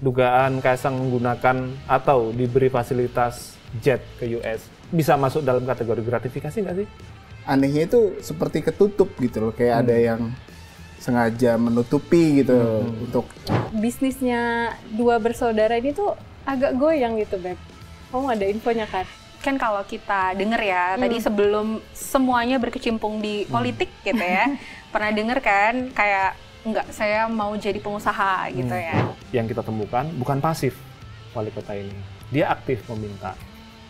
dugaan Kaisang menggunakan atau diberi fasilitas jet ke US bisa masuk dalam kategori gratifikasi nggak sih? Anehnya itu seperti ketutup gitu loh, kayak hmm. ada yang sengaja menutupi gitu hmm, hmm. untuk bisnisnya dua bersaudara ini tuh agak goyang gitu beb. Kamu oh, ada infonya kan? Kan kalau kita denger ya hmm. tadi sebelum semuanya berkecimpung di hmm. politik hmm. gitu ya, pernah denger kan kayak enggak, saya mau jadi pengusaha gitu hmm. ya. Yang kita temukan bukan pasif wali kota ini, dia aktif meminta.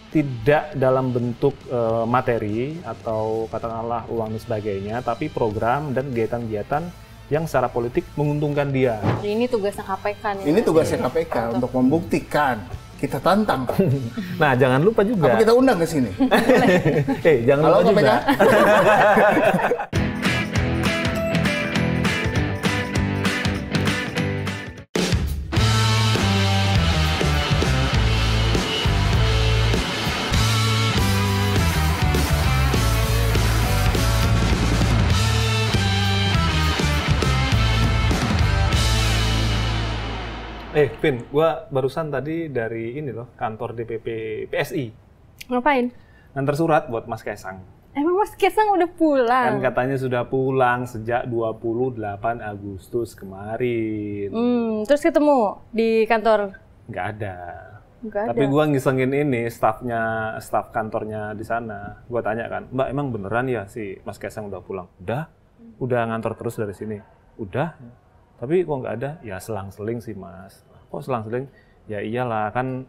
Tidak dalam bentuk uh, materi atau katakanlah uang dan sebagainya, tapi program dan kegiatan-kegiatan yang secara politik menguntungkan dia. Ini tugasnya KPK nih. Ini tugasnya KPK untuk, untuk membuktikan kita tantang. nah, jangan lupa juga. Apa kita undang ke sini? eh, hey, jangan Halo, lupa KPK. Eh, Vin, gua barusan tadi dari ini loh, kantor DPP PSI. Ngapain? Nganter surat buat Mas Kaisang. Emang Mas Kaisang udah pulang? Kan katanya sudah pulang sejak 28 Agustus kemarin. Hmm, terus ketemu di kantor? Gak ada. Nggak ada. Tapi gua ngisengin ini stafnya, staf kantornya di sana. Gua tanya kan, "Mbak, emang beneran ya si Mas Kaisang udah pulang?" "Udah. Udah ngantor terus dari sini." "Udah." tapi kok nggak ada ya selang-seling sih mas kok selang-seling ya iyalah kan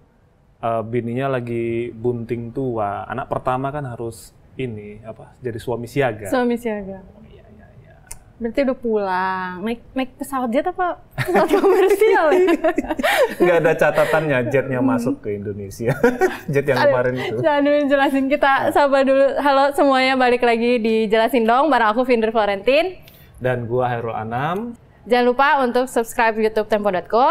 uh, bininya lagi bunting tua anak pertama kan harus ini apa jadi suami siaga suami siaga iya, iya, iya. Berarti udah pulang, naik, naik pesawat jet apa pesawat komersial ya? Nggak ada catatannya jetnya masuk ke Indonesia. jet yang kemarin itu. Jangan dulu jelasin, kita iya. sabar dulu. Halo semuanya, balik lagi di Jelasin Dong, bareng aku Vinder Florentin. Dan gua Hairul Anam. Jangan lupa untuk subscribe YouTube Tempo.co.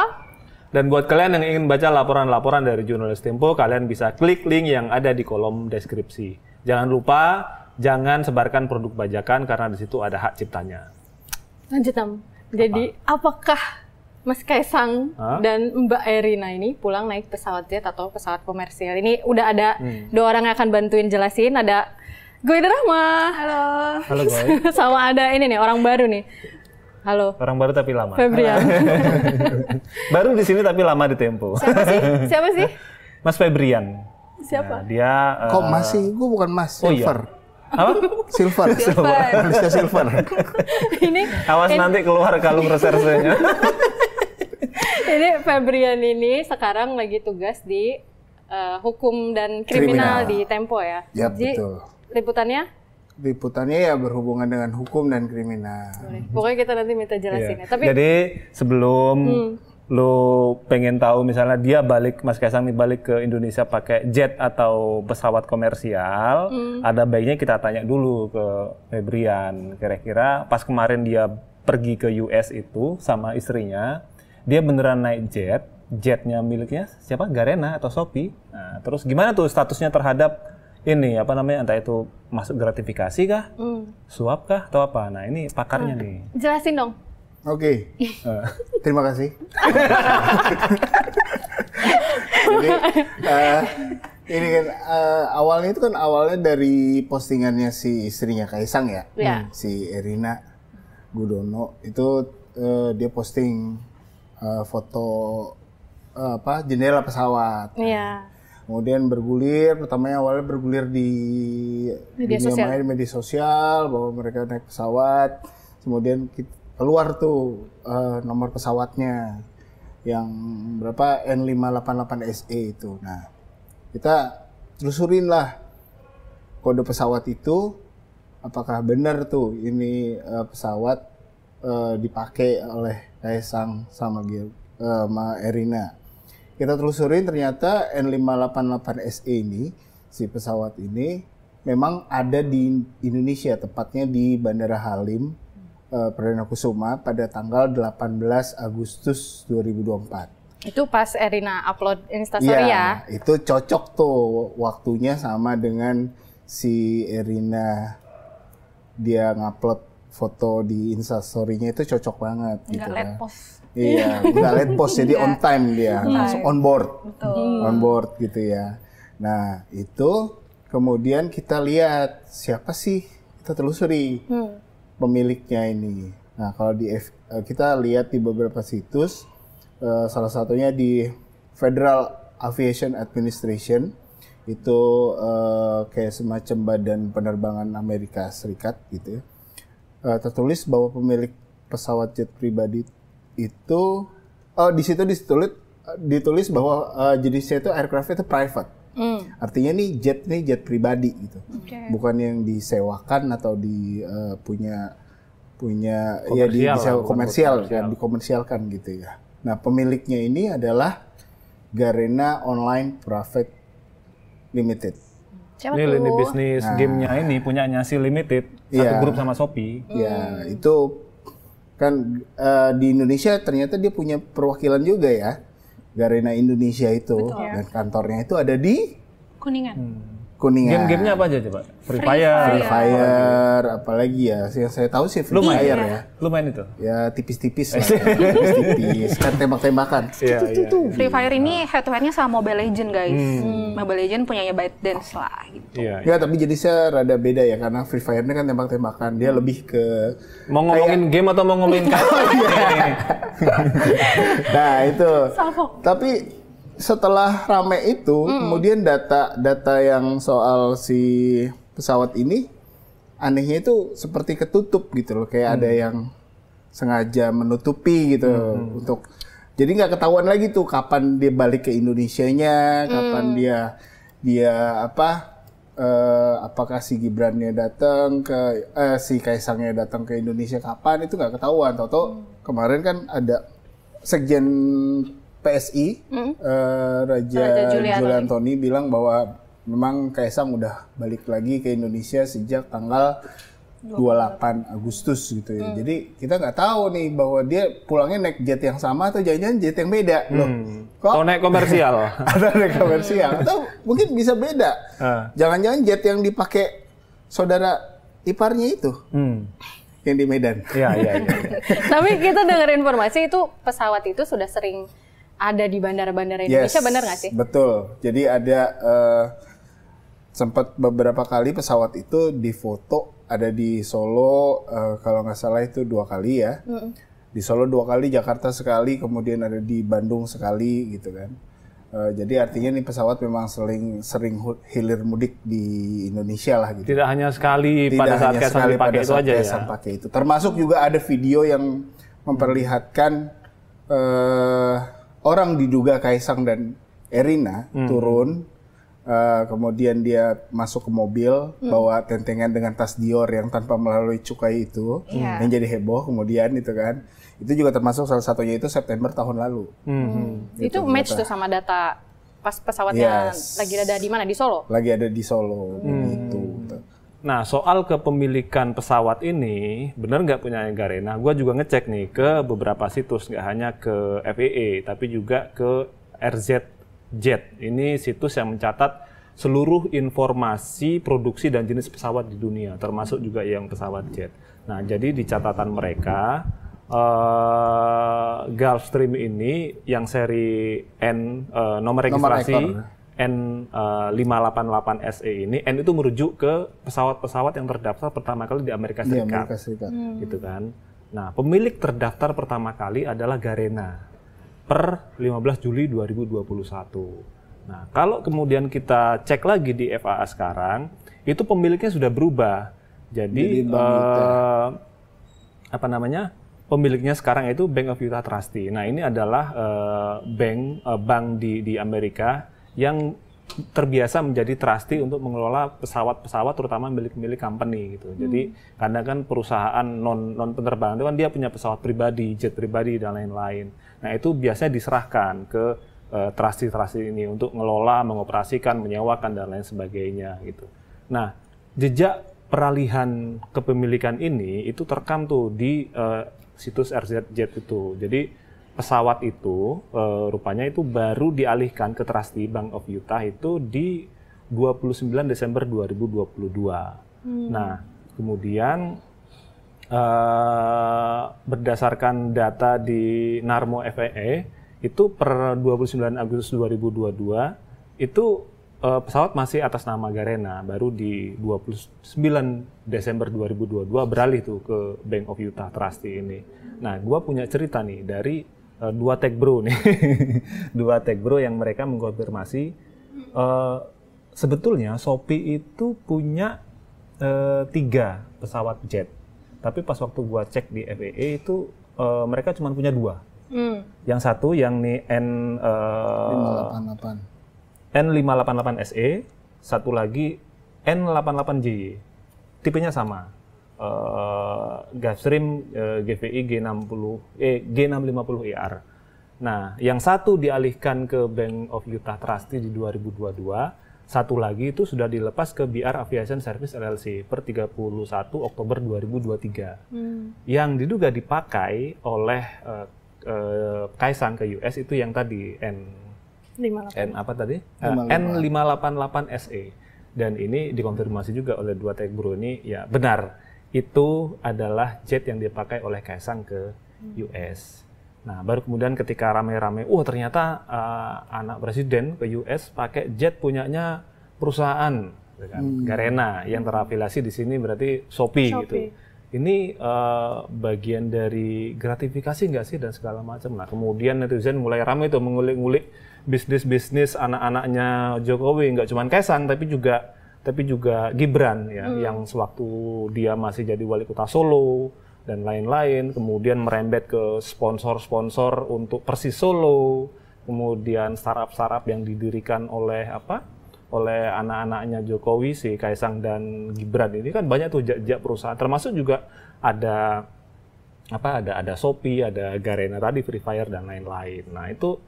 Dan buat kalian yang ingin baca laporan-laporan dari jurnalis Tempo, kalian bisa klik link yang ada di kolom deskripsi. Jangan lupa, jangan sebarkan produk bajakan karena di situ ada hak ciptanya. Lanjut, Am. Jadi, Apa? apakah Mas Kaisang Hah? dan Mbak Erina ini pulang naik pesawat jet atau pesawat komersial? Ini udah ada hmm. dua orang yang akan bantuin jelasin. Ada gue Rahma. Halo. Halo gue. Sama ada ini nih, orang baru nih. Halo. Orang baru tapi lama. Febrian. baru di sini tapi lama di Tempo. Siapa sih? Siapa sih? Mas Febrian. Siapa? Nah, dia Kok eh, masih? Gue bukan Mas, oh, iya. Silver. Iya. Apa? Silver. Silver. Silver. Silver. ini Awas ini... nanti keluar kalung resersenya. ini Febrian ini sekarang lagi tugas di uh, hukum dan kriminal, kriminal. di Tempo ya. Yep, Jadi, betul. liputannya liputannya ya berhubungan dengan hukum dan kriminal. Pokoknya kita nanti minta iya. jelasin yeah. ya. Tapi Jadi sebelum hmm. lu pengen tahu misalnya dia balik Mas Kaisang nih balik ke Indonesia pakai jet atau pesawat komersial, hmm. ada baiknya kita tanya dulu ke Febrian kira-kira pas kemarin dia pergi ke US itu sama istrinya, dia beneran naik jet, jetnya miliknya siapa? Garena atau Shopee. Nah, terus gimana tuh statusnya terhadap ini apa namanya entah itu masuk gratifikasi kah, hmm. suap kah atau apa. Nah ini pakarnya hmm. nih. Jelasin dong. Oke, okay. Eh. terima kasih. Jadi, uh, ini kan uh, awalnya itu kan awalnya dari postingannya si istrinya Kaisang ya, yeah. Hmm. si Erina Gudono itu uh, dia posting uh, foto uh, apa jendela pesawat. Yeah Kemudian bergulir, pertamanya awalnya bergulir di media dunia sosial. maya, di media sosial, bahwa mereka naik pesawat. Kemudian keluar tuh uh, nomor pesawatnya yang berapa N588SE itu. Nah, kita telusurin lah kode pesawat itu apakah benar tuh ini uh, pesawat uh, dipakai oleh Kaisang sama Gil, uh, sama Erina kita telusurin ternyata N588SE ini, si pesawat ini memang ada di Indonesia, tepatnya di Bandara Halim, uh, Perdana Kusuma pada tanggal 18 Agustus 2024. Itu pas Erina upload Instastory ya? ya? itu cocok tuh waktunya sama dengan si Erina dia ngupload foto di instastorynya itu cocok banget Nggak gitu kan. Iya, nggak late post jadi iya. on time dia, langsung on board, Betul. on board gitu ya. Nah itu kemudian kita lihat siapa sih kita telusuri hmm. pemiliknya ini. Nah kalau di F, eh, kita lihat di beberapa situs, eh, salah satunya di Federal Aviation Administration itu eh, kayak semacam badan penerbangan Amerika Serikat gitu ya. tertulis bahwa pemilik pesawat jet pribadi itu oh, di situ ditulis ditulis bahwa uh, jenisnya itu aircraft itu private. Mm. Artinya nih jet nih jet pribadi gitu. Okay. Bukan yang disewakan atau di uh, punya punya komersial ya di, bisa komersial, komersial. Kan, dikomersialkan gitu ya. Nah, pemiliknya ini adalah Garena Online Private Limited. Siapa ini lini bisnis nah, gamenya ini punyanya si Limited satu yeah. grup sama Shopee. Iya, mm. itu kan uh, di Indonesia ternyata dia punya perwakilan juga ya Garena Indonesia itu Betul. dan kantornya itu ada di Kuningan. Hmm kuningan. Game-gamenya apa aja coba? Free, Fire. Free Fire, apalagi ya. Yang saya tahu sih Free iya. ya. Lu main itu? Ya tipis-tipis tipis-tipis. kan tembak-tembakan. Iya, iya, Free Fire ini head to headnya sama Mobile Legend guys. Hmm. Mobile Legend punyanya ByteDance lah gitu. Iya, iya. Ya, tapi jadi saya rada beda ya karena Free Fire nya kan tembak-tembakan. Dia hmm. lebih ke mau ngomongin game atau mau ngomongin kartu? Oh, nah, itu. Salvo. Tapi setelah rame itu, hmm. kemudian data-data yang soal si pesawat ini anehnya itu seperti ketutup gitu loh, kayak hmm. ada yang sengaja menutupi gitu hmm. untuk jadi nggak ketahuan lagi tuh kapan dia balik ke Indonesia-nya, hmm. kapan dia dia apa uh, apakah si Gibran nya datang ke uh, si nya datang ke Indonesia kapan itu nggak ketahuan. Toto hmm. kemarin kan ada sekjen PSI hmm? uh, Raja, Raja Juli Antoni bilang bahwa memang Kaisang udah balik lagi ke Indonesia sejak tanggal 28 Agustus gitu ya. Hmm. Jadi kita nggak tahu nih bahwa dia pulangnya naik jet yang sama atau jangan-jangan jet yang beda hmm. loh. Kok atau naik komersial. atau naik komersial hmm. atau mungkin bisa beda. Ah. Jangan-jangan jet yang dipakai saudara iparnya itu. Hmm yang di Medan. Iya, iya, iya. Ya. Tapi kita dengar informasi itu pesawat itu sudah sering ada di bandara-bandara Indonesia, yes, benar nggak sih? Betul. Jadi ada uh, eh, sempat beberapa kali pesawat itu difoto ada di Solo uh, kalau nggak salah itu dua kali ya. Mm -mm. Di Solo dua kali, Jakarta sekali, kemudian ada di Bandung sekali gitu kan. Uh, jadi artinya nih pesawat memang sering sering hilir mudik di Indonesia lah gitu. Tidak hanya sekali Tidak pada saat hanya sekali dipakai pada saat itu aja ya. pakai itu. Termasuk juga ada video yang memperlihatkan uh, orang diduga Kaisang dan Erina hmm. turun Uh, kemudian dia masuk ke mobil hmm. bawa tentengan dengan tas Dior yang tanpa melalui cukai itu hmm. yang jadi heboh kemudian itu kan itu juga termasuk salah satunya itu September tahun lalu hmm. Hmm. Gitu, itu match tuh sama data pas pesawatnya yes. lagi ada di mana di Solo lagi ada di Solo hmm. Gitu. Nah, soal kepemilikan pesawat ini, benar nggak punya Garena? Gue juga ngecek nih ke beberapa situs, nggak hanya ke FAA, tapi juga ke RZ Jet. Ini situs yang mencatat seluruh informasi produksi dan jenis pesawat di dunia, termasuk juga yang pesawat jet. Nah, jadi di catatan mereka, uh, Gulfstream ini yang seri N uh, nomor registrasi nomor N588SE eh, ini N itu merujuk ke pesawat-pesawat yang terdaftar pertama kali di Amerika Serikat. Di Amerika Serikat. Hmm. Gitu kan. Nah, pemilik terdaftar pertama kali adalah Garena per 15 Juli 2021. Nah, kalau kemudian kita cek lagi di FAA sekarang, itu pemiliknya sudah berubah. Jadi, Jadi uh, apa namanya? Pemiliknya sekarang itu Bank of Utah Trustee. Nah, ini adalah uh, bank uh, bank di di Amerika yang terbiasa menjadi trusty untuk mengelola pesawat-pesawat terutama milik-milik company gitu. Hmm. Jadi karena kan perusahaan non non penerbangan itu kan dia punya pesawat pribadi, jet pribadi dan lain-lain. Nah, itu biasanya diserahkan ke trusty-trusty eh, trustee ini untuk mengelola, mengoperasikan, menyewakan dan lain sebagainya gitu. Nah, jejak peralihan kepemilikan ini itu terekam tuh di uh, situs Jet itu. Jadi pesawat itu uh, rupanya itu baru dialihkan ke Trusty Bank of Utah itu di 29 Desember 2022. Hmm. Nah, kemudian uh, berdasarkan data di Narmo FAA itu per 29 Agustus 2022 itu uh, pesawat masih atas nama Garena baru di 29 Desember 2022 beralih tuh ke Bank of Utah Trusty ini. Nah, gua punya cerita nih dari Eh, dua tech bro nih, dua tech bro yang mereka mengkonfirmasi uh, sebetulnya Shopee itu punya uh, tiga pesawat jet, tapi pas waktu gua cek di FAA itu uh, mereka cuma punya dua. Hmm. Yang satu yang nih N uh, N588 SE, satu lagi N88JY. E. Tipenya sama uh, Gasrim uh, GVI G60 eh G650ER. Eh, eh, e nah, yang satu dialihkan ke Bank of Utah Trustee di 2022 satu lagi itu sudah dilepas ke BR Aviation Service LLC per 31 Oktober 2023. Hmm. Yang diduga dipakai oleh uh, eh, uh, Kaisang ke US itu yang tadi N N apa tadi? N588 SE. Dan ini dikonfirmasi juga oleh dua tech bro ini ya benar itu adalah jet yang dipakai oleh Kaisang ke hmm. US. Nah, baru kemudian ketika rame-rame, wah oh, -rame, ternyata uh, anak presiden ke US pakai jet punyanya perusahaan, gitu kan? Hmm. Garena yang terafiliasi di sini berarti Shopee, gitu. Shopee. gitu. Ini uh, bagian dari gratifikasi nggak sih dan segala macam. Nah, kemudian netizen mulai rame itu mengulik-ngulik bisnis-bisnis anak-anaknya Jokowi, nggak cuma Kaisang tapi juga tapi juga Gibran ya hmm. yang sewaktu dia masih jadi wali kota Solo dan lain-lain kemudian merembet ke sponsor-sponsor untuk Persis Solo kemudian sarap-sarap yang didirikan oleh apa oleh anak-anaknya Jokowi si Kaisang dan Gibran ini kan banyak tuh jejak perusahaan termasuk juga ada apa ada ada Shopee, ada Garena tadi Free Fire dan lain-lain. Nah, itu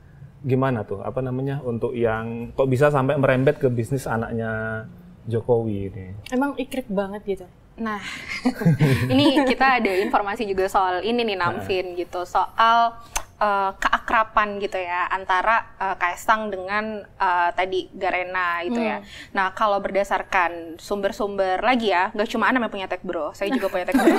gimana tuh apa namanya untuk yang kok bisa sampai merembet ke bisnis anaknya Jokowi ini. Emang ikrik banget gitu. Nah, ini kita ada informasi juga soal ini nih nah. Namfin gitu, soal uh, keakrapan gitu ya antara uh, Kaisang dengan uh, tadi Garena itu ya. hmm. ya. Nah, kalau berdasarkan sumber-sumber lagi ya, nggak cuma Anam yang punya tech bro, saya juga punya tech bro.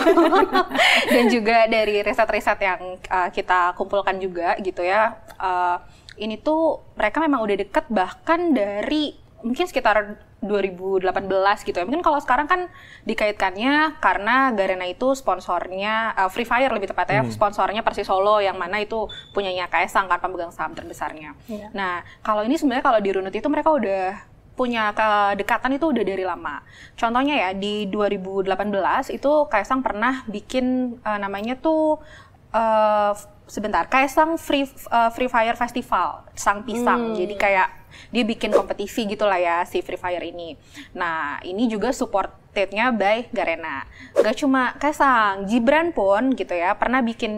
Dan juga dari riset-riset yang uh, kita kumpulkan juga gitu ya. Uh, ini tuh mereka memang udah deket bahkan dari mungkin sekitar 2018 gitu ya. Mungkin kalau sekarang kan dikaitkannya karena Garena itu sponsornya uh, Free Fire lebih tepatnya hmm. sponsornya Persis Solo yang mana itu punyanya Kaisang kan pemegang saham terbesarnya. Yeah. Nah, kalau ini sebenarnya kalau di Runut itu mereka udah punya kedekatan itu udah dari lama. Contohnya ya di 2018 itu Kaisang pernah bikin uh, namanya tuh uh, sebentar Kaisang Free uh, Free Fire Festival Sang Pisang. Hmm. Jadi kayak dia bikin kompetisi gitulah ya si Free Fire ini. Nah, ini juga supportednya by Garena. Gak cuma Kaisang, Gibran pun gitu ya pernah bikin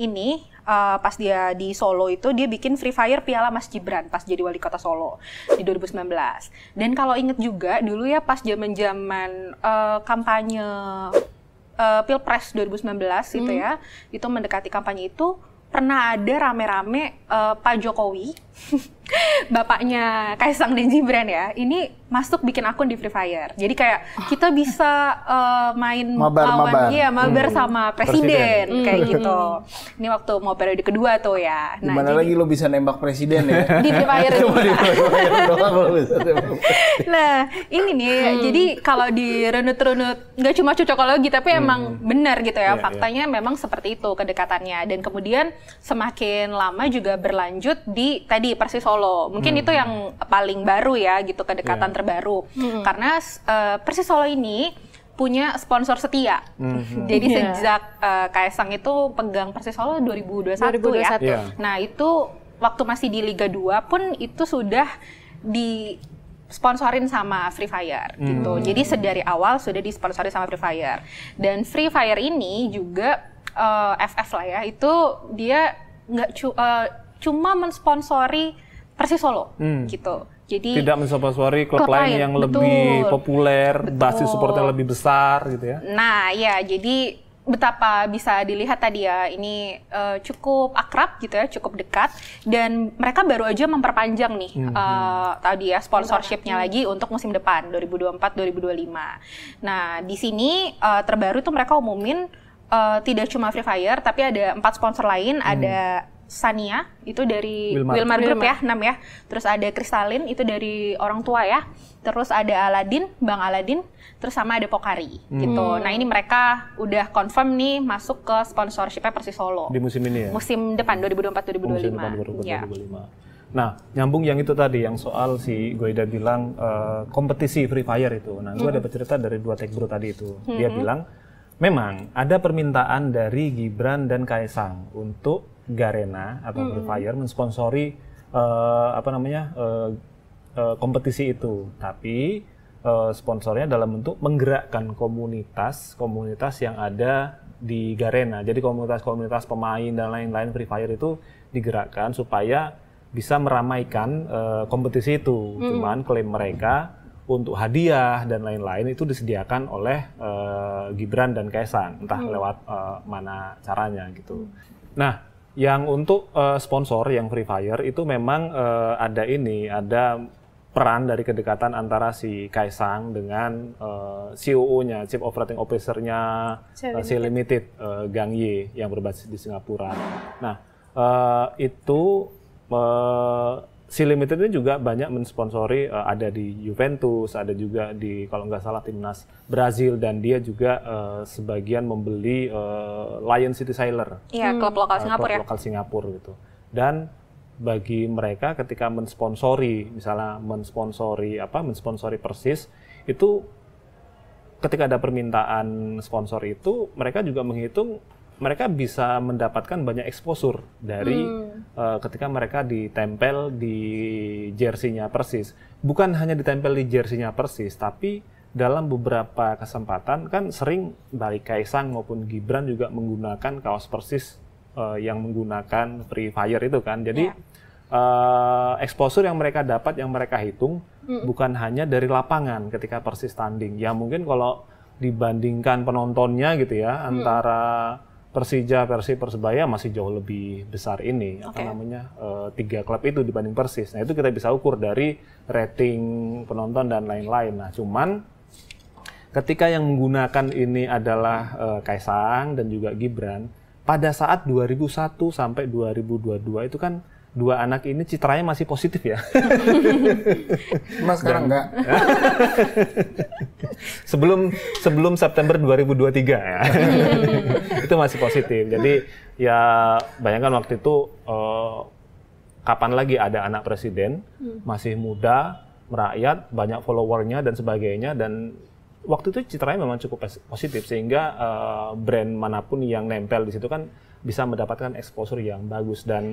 ini uh, pas dia di Solo itu dia bikin Free Fire Piala Mas Gibran pas jadi wali kota Solo di 2019. Dan kalau inget juga dulu ya pas zaman-zaman uh, kampanye uh, Pilpres 2019 gitu hmm. ya, itu mendekati kampanye itu pernah ada rame-rame uh, Pak Jokowi bapaknya Kaisang dan Jibran ya, ini masuk bikin akun di Free Fire. Jadi kayak kita bisa uh, main mabar, lawan mabar. Iya, mabar hmm. sama presiden, presiden. kayak hmm. gitu. Ini waktu mau periode kedua tuh ya. Nah, Dimana jadi, lagi lo bisa nembak presiden ya? di Free Fire Cuma di Free Fire Nah, ini nih. Hmm. Jadi kalau di renut-renut nggak cuma cocokologi tapi hmm. emang benar gitu ya. Yeah, iya. faktanya yeah. memang seperti itu kedekatannya dan kemudian semakin lama juga berlanjut di tadi tadi Persis Solo. Mungkin hmm. itu yang paling baru ya gitu kedekatan yeah. terbaru. Hmm. Karena uh, Persis Solo ini punya sponsor setia. Mm-hmm. Jadi yeah. sejak uh, Kaisang itu pegang Persis Solo 2021, 2021. ya. Yeah. Iya. Nah, itu waktu masih di Liga 2 pun itu sudah di sponsorin sama Free Fire mm. gitu. Jadi sedari awal sudah disponsori sama Free Fire. Dan Free Fire ini juga uh, eh, FF lah ya, itu dia nggak cu- uh, cuma mensponsori Persis Solo hmm. gitu. Jadi tidak mensponsori klub, klub lain yang betul, lebih populer, betul. basis supportnya lebih besar gitu ya. Nah, ya jadi betapa bisa dilihat tadi ya ini uh, cukup akrab gitu ya, cukup dekat dan mereka baru aja memperpanjang nih hmm. uh, tadi ya sponsorshipnya hmm. lagi untuk musim depan 2024-2025. Nah, di sini uh, terbaru tuh mereka umumin uh, tidak cuma Free Fire tapi ada empat sponsor lain, hmm. ada Sania itu dari Wilmar, Wilmar Group ya, Wilmar. ya, 6 ya. Terus ada Kristalin itu dari orang tua ya. Terus ada Aladin, Bang Aladin, terus sama ada Pokari hmm. gitu. Hmm. Nah, ini mereka udah confirm nih masuk ke sponsorshipnya Persis Solo. Di musim ini ya. Musim depan 2024 2025. Musim depan 2024 ya. Nah, nyambung yang itu tadi yang soal si Goida bilang uh, kompetisi Free Fire itu. Nah, gue -hmm. ada cerita dari dua tech bro tadi itu. -hmm. Dia bilang memang ada permintaan dari Gibran dan Kaisang untuk Garena atau mm -hmm. Free Fire mensponsori uh, apa namanya uh, uh, kompetisi itu, tapi uh, sponsornya dalam bentuk menggerakkan komunitas komunitas yang ada di Garena. Jadi komunitas-komunitas pemain dan lain-lain Free Fire itu digerakkan supaya bisa meramaikan uh, kompetisi itu. Hmm. Cuman klaim mereka untuk hadiah dan lain-lain itu disediakan oleh uh, Gibran dan Kaisang, entah hmm. lewat uh, mana caranya gitu. Nah, yang untuk uh, sponsor yang Free Fire itu memang uh, ada ini, ada peran dari kedekatan antara si Kaisang dengan uh, eh, COO-nya, Chief Operating Officer-nya uh, si Limited uh, Gang Ye yang berbasis di Singapura. Nah, uh, itu uh, si Limited ini juga banyak mensponsori uh, ada di Juventus, ada juga di kalau nggak salah timnas Brazil dan dia juga uh, sebagian membeli uh, Lion City Sailor. Iya, hmm. klub lokal Singapura. Klub ya? lokal Singapura gitu. Dan bagi mereka ketika mensponsori misalnya mensponsori apa mensponsori Persis itu ketika ada permintaan sponsor itu mereka juga menghitung mereka bisa mendapatkan banyak eksposur dari hmm. uh, ketika mereka ditempel di jersinya persis. Bukan hanya ditempel di jersinya persis, tapi dalam beberapa kesempatan kan sering dari Kaisang maupun Gibran juga menggunakan kaos persis uh, yang menggunakan Free Fire itu kan. Jadi yeah. Ya. uh, exposure yang mereka dapat, yang mereka hitung hmm. bukan hanya dari lapangan ketika persis standing. Ya mungkin kalau dibandingkan penontonnya gitu ya hmm. antara Persija, Persib, Persebaya masih jauh lebih besar ini okay. apa namanya uh, tiga klub itu dibanding Persis. Nah itu kita bisa ukur dari rating penonton dan lain-lain. Nah cuman ketika yang menggunakan ini adalah uh, Kaisang dan juga Gibran pada saat 2001 sampai 2022 itu kan dua anak ini citranya masih positif ya? Mas sekarang enggak. sebelum sebelum September 2023 ya. itu masih positif. Jadi ya bayangkan waktu itu uh, kapan lagi ada anak presiden hmm. masih muda, merakyat, banyak followernya dan sebagainya dan waktu itu citranya memang cukup positif sehingga uh, brand manapun yang nempel di situ kan bisa mendapatkan exposure yang bagus dan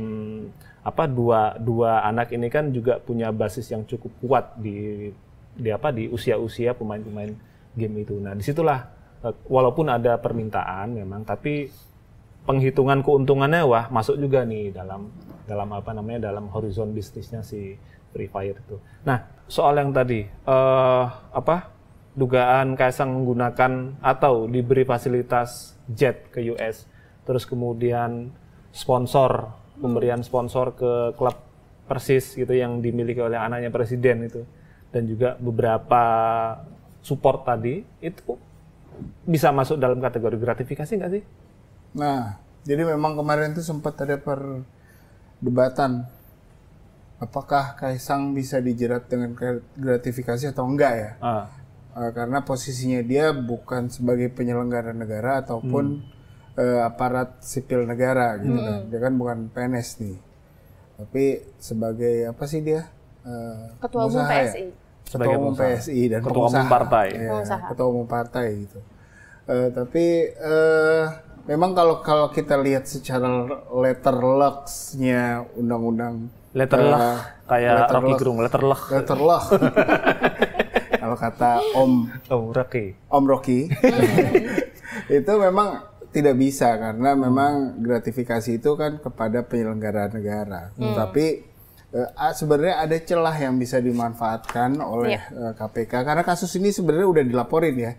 apa dua dua anak ini kan juga punya basis yang cukup kuat di di apa di usia-usia pemain-pemain game itu. Nah, disitulah eh, walaupun ada permintaan memang tapi penghitungan keuntungannya wah masuk juga nih dalam dalam apa namanya dalam horizon bisnisnya si Free Fire itu. Nah, soal yang tadi uh, apa dugaan Kaisang menggunakan atau diberi fasilitas jet ke US terus kemudian sponsor pemberian sponsor ke klub Persis gitu yang dimiliki oleh anaknya presiden itu dan juga beberapa support tadi itu bisa masuk dalam kategori gratifikasi nggak sih? Nah, jadi memang kemarin itu sempat ada perdebatan apakah Kaisang bisa dijerat dengan gratifikasi atau enggak ya? Ah. Eh, karena posisinya dia bukan sebagai penyelenggara negara ataupun hmm uh, aparat sipil negara gitu hmm. kan. Dia kan bukan PNS nih. Tapi sebagai apa sih dia? Uh, ketua umum PSI. Ya? Sebagai ketua umum PSI dan ketua pengusaha. umum partai. Ya, ketua umum partai gitu. Uh, tapi uh, memang kalau kalau kita lihat secara letter luck-nya undang-undang letter uh, kayak letter Rocky Gerung letter lock Letter lock kalau kata Om Om Rocky. Om Rocky. itu memang tidak bisa karena hmm. memang gratifikasi itu kan kepada penyelenggara negara. Hmm. Tapi uh, sebenarnya ada celah yang bisa dimanfaatkan oleh yeah. Ya. uh, KPK karena kasus ini sebenarnya udah dilaporin ya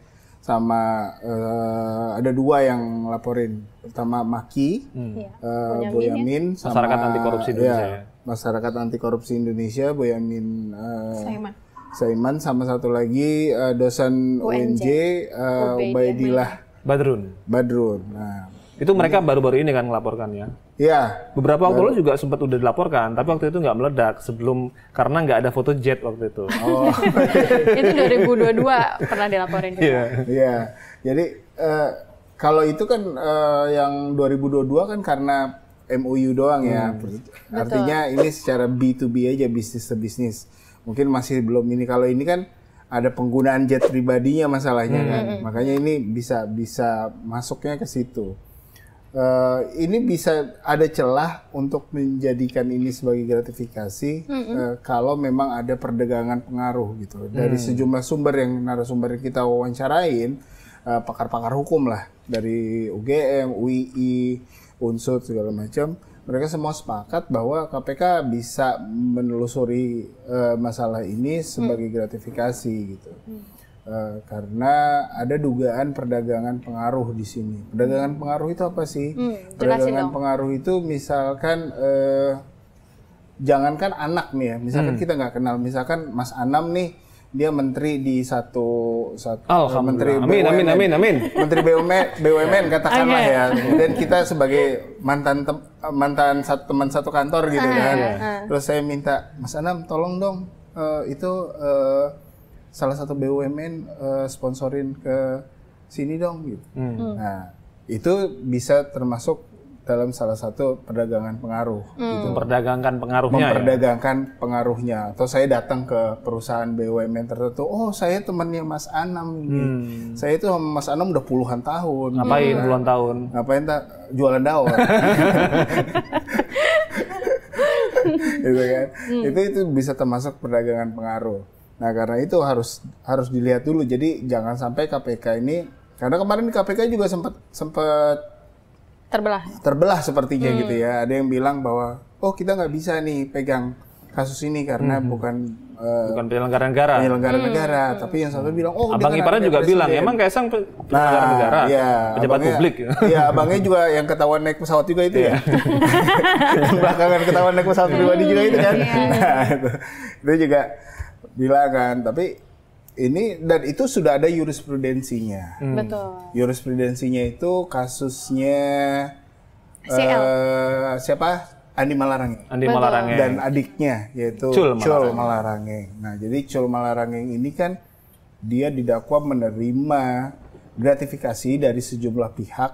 sama uh, ada dua yang laporin pertama Maki, hmm. uh, Boyamin, ya? sama masyarakat anti korupsi Indonesia, ya, ya. masyarakat anti korupsi Indonesia, Boyamin uh, Saiman. Saiman sama satu lagi uh, dosen UNJ, UNJ uh, Ubaidillah Badrun. Badrun. Nah, itu mereka baru-baru ini kan melaporkannya. ya? Iya. Beberapa waktu lalu juga sempat udah dilaporkan, tapi waktu itu nggak meledak sebelum karena nggak ada foto jet waktu itu. Oh. itu 2022 pernah dilaporin juga. Iya. Iya. Jadi uh, kalau itu kan uh, yang 2022 kan karena MOU doang ya. Hmm. Artinya Betul. ini secara B2B aja bisnis to bisnis. Mungkin masih belum ini. Kalau ini kan ada penggunaan jet pribadinya masalahnya hmm. kan. Hmm. Makanya ini bisa bisa masuknya ke situ. Uh, ini bisa ada celah untuk menjadikan ini sebagai gratifikasi mm -hmm. uh, kalau memang ada perdagangan pengaruh gitu dari hmm. sejumlah sumber yang narasumber kita wawancarain pakar eh, pakar-pakar hukum lah dari UGM, UI, unsur segala macam mereka semua sepakat bahwa KPK bisa menelusuri uh, masalah ini sebagai hmm. gratifikasi gitu. Uh, karena ada dugaan perdagangan pengaruh di sini. Perdagangan hmm. pengaruh itu apa sih? Hmm, perdagangan dong. pengaruh itu misalkan uh, jangankan anak nih ya, misalkan hmm. kita nggak kenal, misalkan Mas Anam nih dia menteri di satu satu eh, menteri amin, BUMN, amin amin amin menteri BUMN e, BUMN katakanlah okay. ya dan kita sebagai mantan tem, mantan satu teman satu kantor gitu ah, kan iya. terus saya minta Mas Anam tolong dong uh, itu uh, salah satu BUMN uh, sponsorin ke sini dong gitu hmm. nah itu bisa termasuk dalam salah satu perdagangan pengaruh. Hmm. Gitu. Memperdagangkan pengaruhnya. Ya? Memperdagangkan ya? pengaruhnya. Atau saya datang ke perusahaan BUMN tertentu, oh saya temannya Mas Anam. Hmm. Saya itu sama Mas Anam udah puluhan tahun. Ngapain hmm. puluhan tahun? Ngapain tak jualan daun? gitu kan? Hmm. Itu itu bisa termasuk perdagangan pengaruh. Nah karena itu harus harus dilihat dulu. Jadi jangan sampai KPK ini karena kemarin KPK juga sempat sempat terbelah ya? terbelah sepertinya hmm. gitu ya ada yang bilang bahwa oh kita nggak bisa nih pegang kasus ini karena hmm. bukan uh, bukan penyelenggara negara penyelenggara hmm. negara hmm. tapi yang satu bilang oh abang Iparan juga presiden. bilang emang kaisang nah, penyelenggara nah, negara ya, pejabat abangnya, publik ya abangnya juga yang ketahuan naik pesawat juga itu ya iya. belakangan ketahuan naik pesawat iya. pribadi juga itu kan iya, nah, itu, itu juga bilang kan tapi ini dan itu sudah ada jurisprudensinya. Hmm. Betul. Jurisprudensinya itu kasusnya Uh, siapa? Andi Malarangeng. Andi Malarangeng. Dan adiknya yaitu Cul Malarangeng. Cul Malarangeng. Nah, jadi Cul Malarangeng ini kan dia didakwa menerima gratifikasi dari sejumlah pihak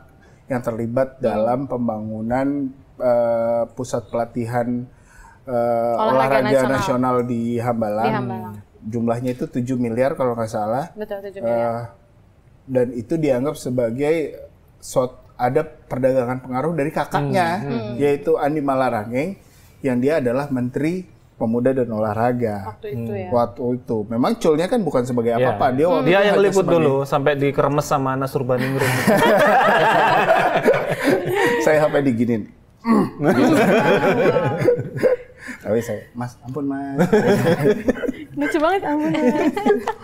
yang terlibat hmm. dalam pembangunan uh, pusat pelatihan uh, olahraga, olahraga nasional. nasional di Hambalang. Di Hambalang jumlahnya itu 7 miliar kalau nggak salah. Betul, 7 miliar. Uh, dan itu dianggap sebagai shot ada perdagangan pengaruh dari kakaknya hmm, hmm, hmm. yaitu Andi Malarangeng yang dia adalah menteri pemuda dan olahraga waktu itu hmm. ya. Waktu itu. Memang culnya kan bukan sebagai iya. apa-apa. Yeah. Dia hmm. dia yang liput sebagai... dulu sampai dikeremes sama Anas Urbaningrum. saya sampai diginin. Tapi saya, Mas, ampun Mas. lucu banget ampun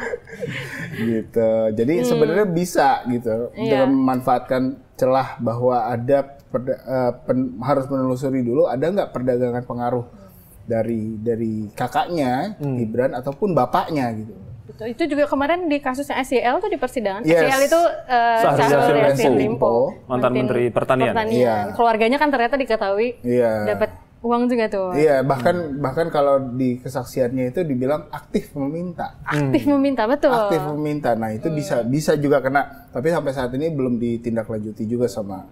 gitu jadi hmm. sebenarnya bisa gitu yeah. dengan memanfaatkan celah bahwa ada perda, uh, pen, harus menelusuri dulu ada nggak perdagangan pengaruh dari dari kakaknya hmm. Gibran ataupun bapaknya gitu Itu juga kemarin di kasusnya SCL tuh di persidangan. Yes. SCL itu uh, Syahrul Yassin Limpo, mantan Menteri Pertanian. Pertanian. Yeah. Keluarganya kan ternyata diketahui yeah. dapat uang juga tuh. Iya, bahkan bahkan kalau di kesaksiannya itu dibilang aktif meminta. Aktif hmm. meminta, betul. Aktif meminta. Nah, itu hmm. bisa bisa juga kena, tapi sampai saat ini belum ditindaklanjuti juga sama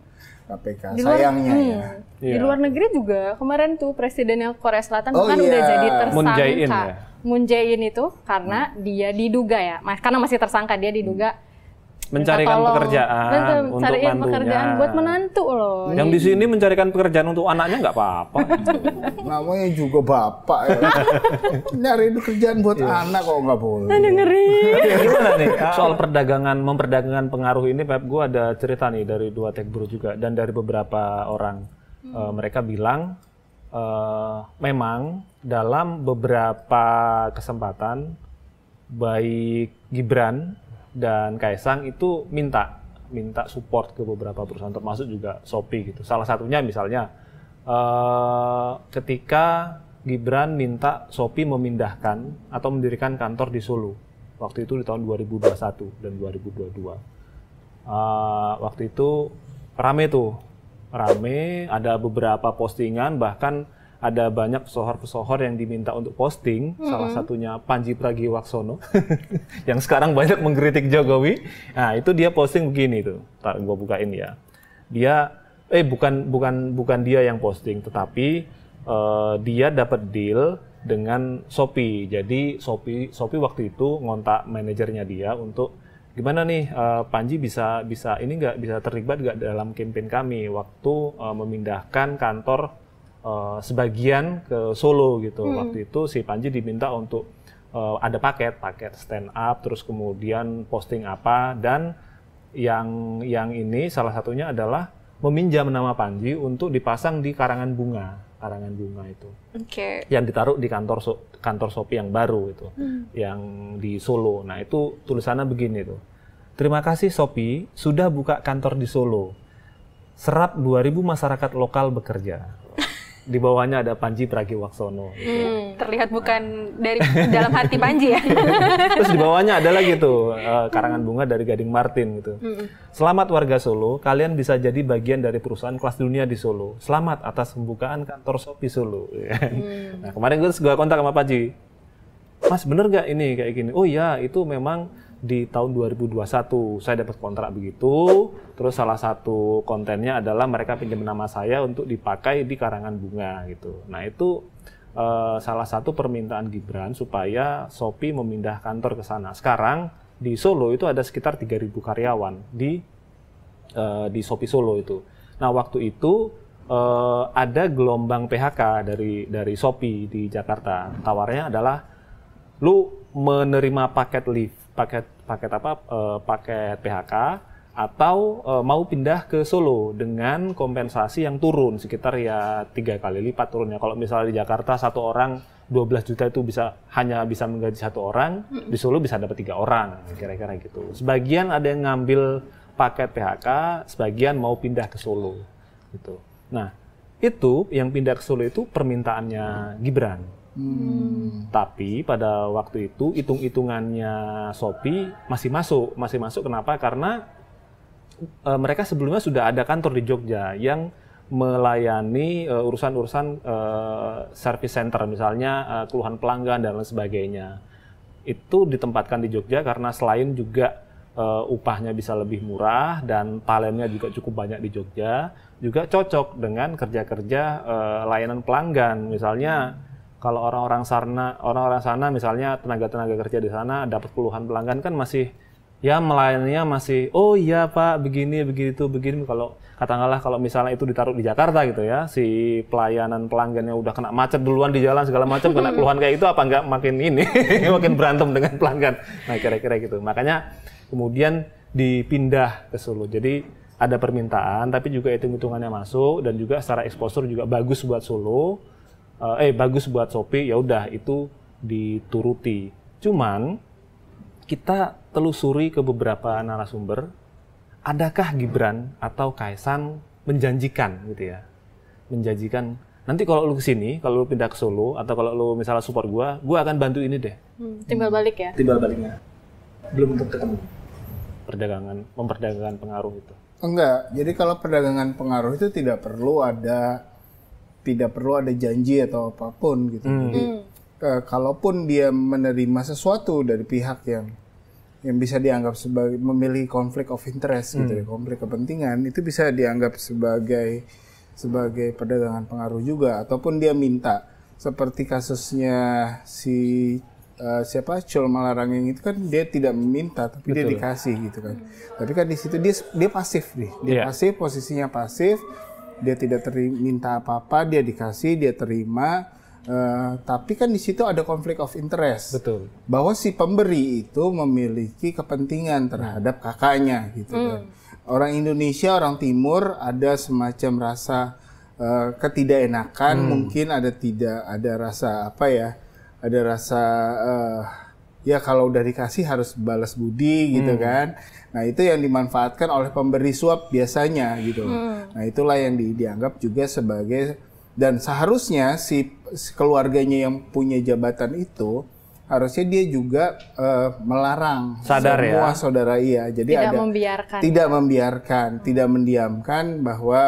KPK. Di luar, Sayangnya hmm, ya. Iya. Di luar negeri juga kemarin tuh presiden yang Korea Selatan oh, kan iya. udah jadi tersangka. Moon Jae-in ya. Moon Jae-in itu karena hmm. dia diduga ya, karena masih tersangka dia diduga hmm mencarikan pekerjaan Bentar, untuk mantunya. pekerjaan buat menantu loh. Yang di sini mencarikan pekerjaan untuk anaknya nggak apa-apa. Namanya juga bapak ya. Nyari kerjaan buat yes. Iya. anak kok nggak boleh. Aduh ngeri. Gimana nih soal perdagangan memperdagangkan pengaruh ini Pep gue ada cerita nih dari dua tech bro juga dan dari beberapa orang eh, hmm. uh, mereka bilang uh, memang dalam beberapa kesempatan baik Gibran dan Kaisang itu minta minta support ke beberapa perusahaan termasuk juga Shopee gitu. Salah satunya misalnya uh, ketika Gibran minta Shopee memindahkan atau mendirikan kantor di Solo. Waktu itu di tahun 2021 dan 2022. Uh, eh, waktu itu rame tuh. Rame, ada beberapa postingan bahkan ada banyak pesohor-pesohor yang diminta untuk posting, mm-hmm. salah satunya Panji Pragiwaksono yang sekarang banyak mengkritik Jokowi. Nah, itu dia posting begini tuh. Tak gua bukain ya. Dia eh bukan bukan bukan dia yang posting, tetapi uh, dia dapat deal dengan Shopee. Jadi Shopee Shopee waktu itu ngontak manajernya dia untuk gimana nih uh, Panji bisa bisa ini nggak bisa terlibat nggak dalam kampanye kami waktu uh, memindahkan kantor Eh, sebagian ke Solo gitu. Hmm. Waktu itu si Panji diminta untuk uh, ada paket, paket stand up, terus kemudian posting apa dan yang yang ini salah satunya adalah meminjam nama Panji untuk dipasang di karangan bunga, karangan bunga itu. Okay. Yang ditaruh di kantor so, kantor Shopee yang baru itu, hmm. yang di Solo. Nah, itu tulisannya begini tuh. Terima kasih Shopee sudah buka kantor di Solo. Serap 2000 masyarakat lokal bekerja di bawahnya ada Panji Pragiwaksono. Hmm, gitu. Hmm, terlihat bukan dari dalam hati Panji ya. Terus di bawahnya ada lagi tuh uh, karangan bunga dari Gading Martin gitu. Hmm, Selamat warga Solo, kalian bisa jadi bagian dari perusahaan kelas dunia di Solo. Selamat atas pembukaan kantor Shopee Solo. Nah kemarin gue kontak sama Panji. Mas bener gak ini kayak gini? Oh iya itu memang di tahun 2021 saya dapat kontrak begitu terus salah satu kontennya adalah mereka pinjam nama saya untuk dipakai di karangan bunga gitu nah itu uh, salah satu permintaan Gibran supaya Shopee memindah kantor ke sana sekarang di Solo itu ada sekitar 3.000 karyawan di uh, di Shopee Solo itu nah waktu itu uh, ada gelombang PHK dari dari Shopee di Jakarta tawarnya adalah lu menerima paket leave paket paket apa uh, paket PHK atau uh, mau pindah ke Solo dengan kompensasi yang turun sekitar ya tiga kali lipat turunnya. Kalau misalnya di Jakarta satu orang 12 juta itu bisa hanya bisa menggaji satu orang, di Solo bisa dapat tiga orang kira-kira gitu. Sebagian ada yang ngambil paket PHK, sebagian mau pindah ke Solo gitu. Nah, itu yang pindah ke Solo itu permintaannya Gibran Hmm. Tapi pada waktu itu hitung-hitungannya Shopee masih masuk, masih masuk kenapa? Karena e, mereka sebelumnya sudah ada kantor di Jogja yang melayani e, urusan-urusan e, service center misalnya e, keluhan pelanggan dan lain sebagainya. Itu ditempatkan di Jogja karena selain juga uh, upahnya bisa lebih murah dan talentnya juga cukup banyak di Jogja, juga cocok dengan kerja-kerja uh, layanan pelanggan, misalnya kalau orang-orang sana orang-orang sana misalnya tenaga-tenaga kerja di sana dapat puluhan pelanggan kan masih ya melayaninya masih oh iya pak begini begitu begini kalau katakanlah kalau misalnya itu ditaruh di Jakarta gitu ya si pelayanan pelanggannya udah kena macet duluan di jalan segala macam kena keluhan kayak itu apa enggak makin ini makin berantem dengan pelanggan nah kira-kira gitu makanya kemudian dipindah ke Solo jadi ada permintaan tapi juga hitung hitungannya masuk dan juga secara eksposur juga bagus buat Solo uh, eh bagus buat Shopee, ya udah itu dituruti. Cuman kita telusuri ke beberapa narasumber, adakah Gibran atau Kaisang menjanjikan gitu ya? Menjanjikan nanti kalau lu kesini, kalau lu pindah ke Solo atau kalau lu misalnya support gua, gua akan bantu ini deh. Hmm, timbal balik ya? Timbal baliknya belum untuk ketemu. Perdagangan, memperdagangkan pengaruh itu. Enggak, jadi kalau perdagangan pengaruh itu tidak perlu ada tidak perlu ada janji atau apapun gitu. Hmm. Jadi e, kalaupun dia menerima sesuatu dari pihak yang yang bisa dianggap sebagai memilih konflik of interest gitu, hmm. ya, konflik kepentingan itu bisa dianggap sebagai sebagai perdagangan pengaruh juga ataupun dia minta seperti kasusnya si uh, siapa Cul Malarangeng itu kan dia tidak meminta tapi Betul. dia dikasih gitu kan. Hmm. Tapi kan di situ dia dia pasif nih. Dia yeah. pasif, posisinya pasif, dia tidak minta apa-apa dia dikasih dia terima Uh, tapi kan di situ ada konflik of interest. Betul. Bahwa si pemberi itu memiliki kepentingan terhadap kakaknya gitu kan. hmm. Orang Indonesia, orang Timur ada semacam rasa uh, ketidakenakan, hmm. mungkin ada tidak ada rasa apa ya? Ada rasa uh, ya kalau udah dikasih harus balas budi gitu hmm. kan. Nah itu yang dimanfaatkan oleh pemberi suap biasanya gitu. Hmm. Nah itulah yang di, dianggap juga sebagai dan seharusnya si, si keluarganya yang punya jabatan itu harusnya dia juga uh, melarang Sadar ya? semua ya? saudara iya. Jadi tidak ada membiarkan. tidak ya? membiarkan, hmm. tidak mendiamkan bahwa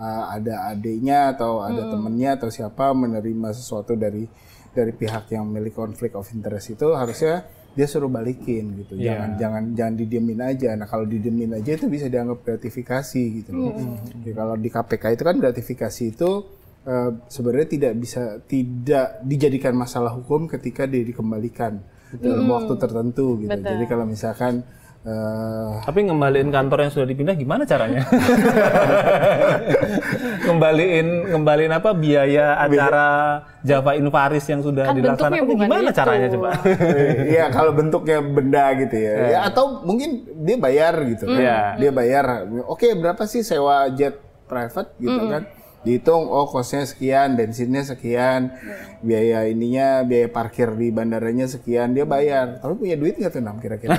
uh, ada adiknya atau ada hmm. temennya atau siapa menerima sesuatu dari dari pihak yang memiliki konflik of interest itu harusnya dia suruh balikin gitu yeah. jangan jangan jangan didiemin aja nah kalau didiemin aja itu bisa dianggap gratifikasi gitu loh -hmm. Jadi, kalau di KPK itu kan gratifikasi itu uh, sebenarnya tidak bisa tidak dijadikan masalah hukum ketika dia dikembalikan dalam mm. waktu tertentu gitu Betul. jadi kalau misalkan Uh, Tapi ngembaliin kantor yang sudah dipindah gimana caranya? ngembaliin ngembaliin apa biaya acara Java in Paris yang sudah kan dilaksanakan gimana itu. caranya coba? Iya kalau bentuknya benda gitu ya. Yeah. ya atau mungkin dia bayar gitu mm. kan. Yeah. Dia bayar. Oke berapa sih sewa jet private gitu mm. kan? dihitung oh kosnya sekian bensinnya sekian yeah. biaya ininya biaya parkir di bandaranya sekian dia bayar tapi punya duit nggak tuh nam kira-kira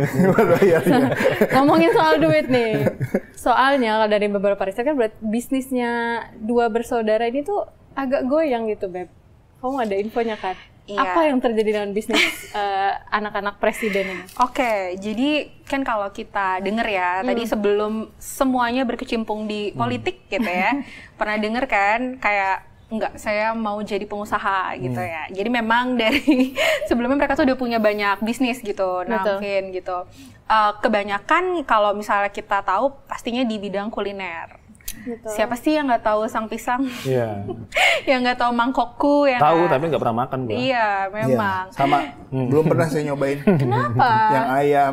iya. ngomongin soal duit nih soalnya kalau dari beberapa riset kan berarti bisnisnya dua bersaudara ini tuh agak goyang gitu beb kamu ada infonya kan Iya. Apa yang terjadi dengan bisnis anak eh, anak-anak presiden ini? Oke, okay, jadi kan kalau kita dengar ya hmm. tadi sebelum semuanya berkecimpung di hmm. politik gitu ya, pernah dengar kan kayak enggak saya mau jadi pengusaha gitu hmm. ya. Jadi memang dari sebelumnya mereka tuh udah punya banyak bisnis gitu, nah mungkin gitu. Uh, kebanyakan kalau misalnya kita tahu pastinya di bidang kuliner. Gitu. Siapa sih yang nggak tahu sang pisang? Iya. yang nggak tahu mangkokku ya. tahu kan? tapi nggak pernah makan gua. Iya, memang. Iya, sama hmm. belum pernah saya nyobain. Kenapa? yang ayam.